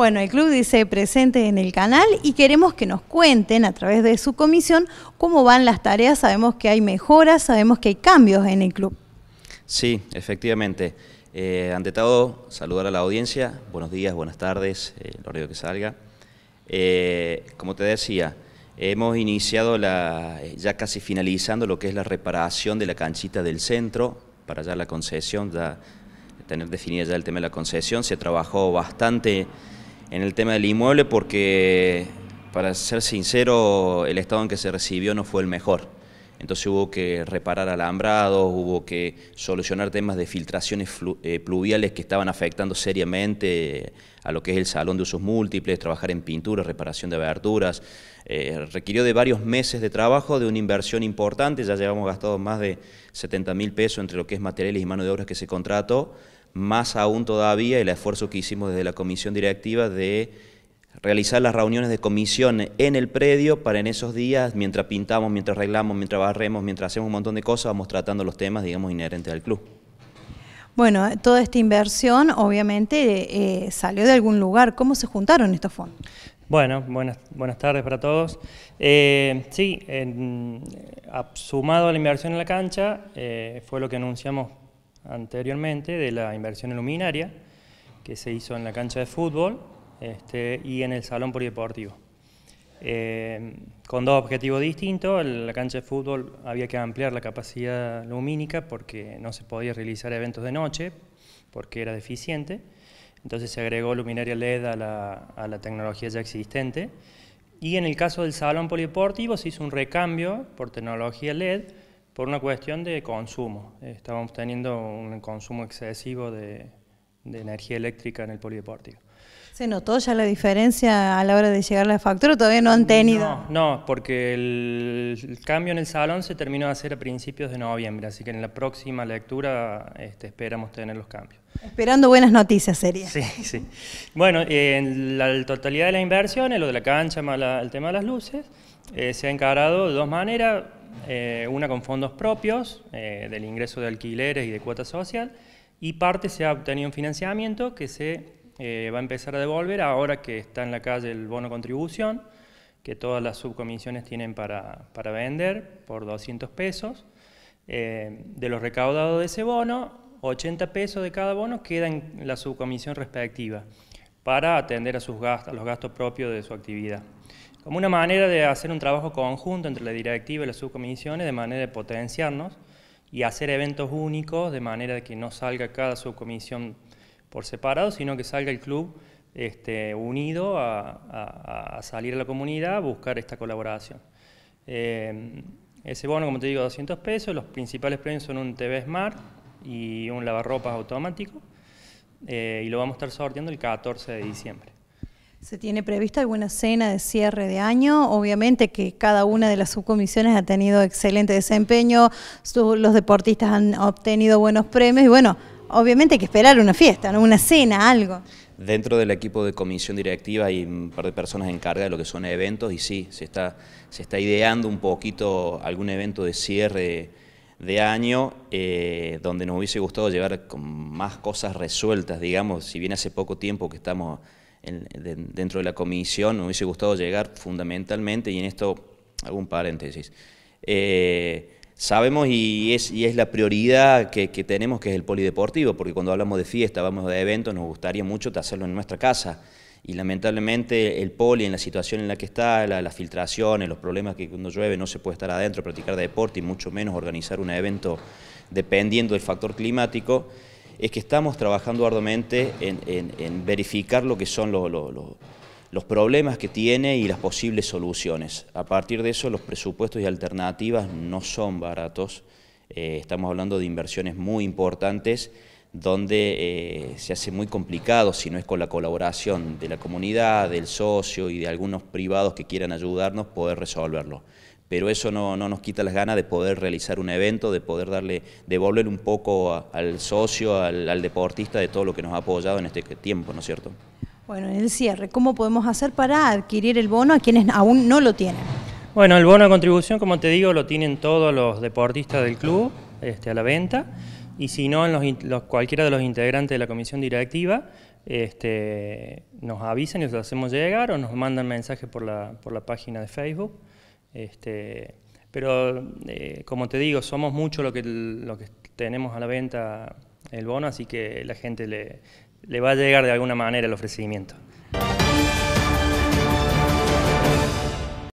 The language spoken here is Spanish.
Bueno, el club dice presente en el canal y queremos que nos cuenten a través de su comisión cómo van las tareas. Sabemos que hay mejoras, sabemos que hay cambios en el club. Sí, efectivamente. Eh, ante todo, saludar a la audiencia. Buenos días, buenas tardes, eh, lo río que salga. Eh, como te decía, hemos iniciado la, ya casi finalizando lo que es la reparación de la canchita del centro para ya la concesión, ya tener definida ya el tema de la concesión. Se trabajó bastante en el tema del inmueble porque, para ser sincero, el estado en que se recibió no fue el mejor. Entonces hubo que reparar alambrados, hubo que solucionar temas de filtraciones eh, pluviales que estaban afectando seriamente eh, a lo que es el salón de usos múltiples, trabajar en pintura, reparación de aberturas. Eh, requirió de varios meses de trabajo, de una inversión importante, ya llevamos gastado más de 70 mil pesos entre lo que es materiales y mano de obra que se contrató más aún todavía el esfuerzo que hicimos desde la comisión directiva de realizar las reuniones de comisión en el predio para en esos días, mientras pintamos, mientras arreglamos, mientras barremos, mientras hacemos un montón de cosas, vamos tratando los temas, digamos, inherentes al club. Bueno, toda esta inversión obviamente eh, salió de algún lugar. ¿Cómo se juntaron estos fondos? Bueno, buenas, buenas tardes para todos. Eh, sí, eh, sumado a la inversión en la cancha, fue lo que anunciamos anteriormente de la inversión en luminaria que se hizo en la cancha de fútbol este, y en el salón polideportivo. Eh, con dos objetivos distintos, en la cancha de fútbol había que ampliar la capacidad lumínica porque no se podía realizar eventos de noche, porque era deficiente. Entonces se agregó luminaria LED a la, a la tecnología ya existente. Y en el caso del salón polideportivo se hizo un recambio por tecnología LED por una cuestión de consumo. Estábamos teniendo un consumo excesivo de, energía eléctrica en el polideportivo. ¿Se notó ya la diferencia a la hora de llegar la factura? ¿Todavía no han tenido? No, porque el, cambio en el salón se terminó de hacer a principios de noviembre, así que en la próxima lectura este, esperamos tener los cambios. Esperando buenas noticias sería. Sí, sí. Bueno, en la totalidad de las inversiones, lo de la cancha el tema de las luces, eh, se ha encarado de dos maneras eh, una con fondos propios eh, del ingreso de alquileres y de cuota social, y parte se ha obtenido un financiamiento que se eh, va a empezar a devolver ahora que está en la calle el bono contribución, que todas las subcomisiones tienen para, vender por 200 pesos. de los recaudados de ese bono, 80 pesos de cada bono queda en la subcomisión respectiva para atender a, sus a los gastos propios de su actividad como una manera de hacer un trabajo conjunto entre la directiva y las subcomisiones, de manera de potenciarnos y hacer eventos únicos, de manera de que no salga cada subcomisión por separado, sino que salga el club este, unido a, salir a la comunidad a buscar esta colaboración. Eh, ese bono, como te digo, 200 pesos, los principales premios son un TV Smart y un lavarropas automático, eh, y lo vamos a estar sorteando el 14 de diciembre. Se tiene prevista alguna cena de cierre de año. Obviamente que cada una de las subcomisiones ha tenido excelente desempeño, los deportistas han obtenido buenos premios y bueno, obviamente hay que esperar una fiesta, ¿no? una cena, algo. Dentro del equipo de comisión directiva hay un par de personas encargadas de lo que son eventos y sí, se está, se está ideando un poquito algún evento de cierre de año eh, donde nos hubiese gustado llevar con más cosas resueltas, digamos, si bien hace poco tiempo que estamos dentro de la comisión, nos hubiese gustado llegar fundamentalmente, y en esto hago un paréntesis. Eh, sabemos y es, y es la prioridad que, tenemos, que es el polideportivo, porque cuando hablamos de fiesta, vamos de eventos, nos gustaría mucho hacerlo en nuestra casa. Y lamentablemente el poli, en la situación en la que está, la, las filtraciones, los problemas que cuando llueve no se puede estar adentro, practicar deporte y mucho menos organizar un evento dependiendo del factor climático, es que estamos trabajando arduamente en, verificar lo que son los, problemas que tiene y las posibles soluciones. A partir de eso, los presupuestos y alternativas no son baratos. Eh, estamos hablando de inversiones muy importantes donde eh, se hace muy complicado si no es con la colaboración de la comunidad, del socio y de algunos privados que quieran ayudarnos poder resolverlo pero eso no, nos quita las ganas de poder realizar un evento, de poder darle, devolver un poco al socio, al, deportista de todo lo que nos ha apoyado en este tiempo, ¿no es cierto? Bueno, en el cierre, ¿cómo podemos hacer para adquirir el bono a quienes aún no lo tienen? Bueno, el bono de contribución, como te digo, lo tienen todos los deportistas del club este, a la venta, y si no, cualquiera de los integrantes de la comisión directiva este, nos avisan y los hacemos llegar o nos mandan mensaje por la página de Facebook. Este, pero eh, como te digo, somos mucho lo que, lo que tenemos a la venta el bono, así que la gente le, le va a llegar de alguna manera el ofrecimiento.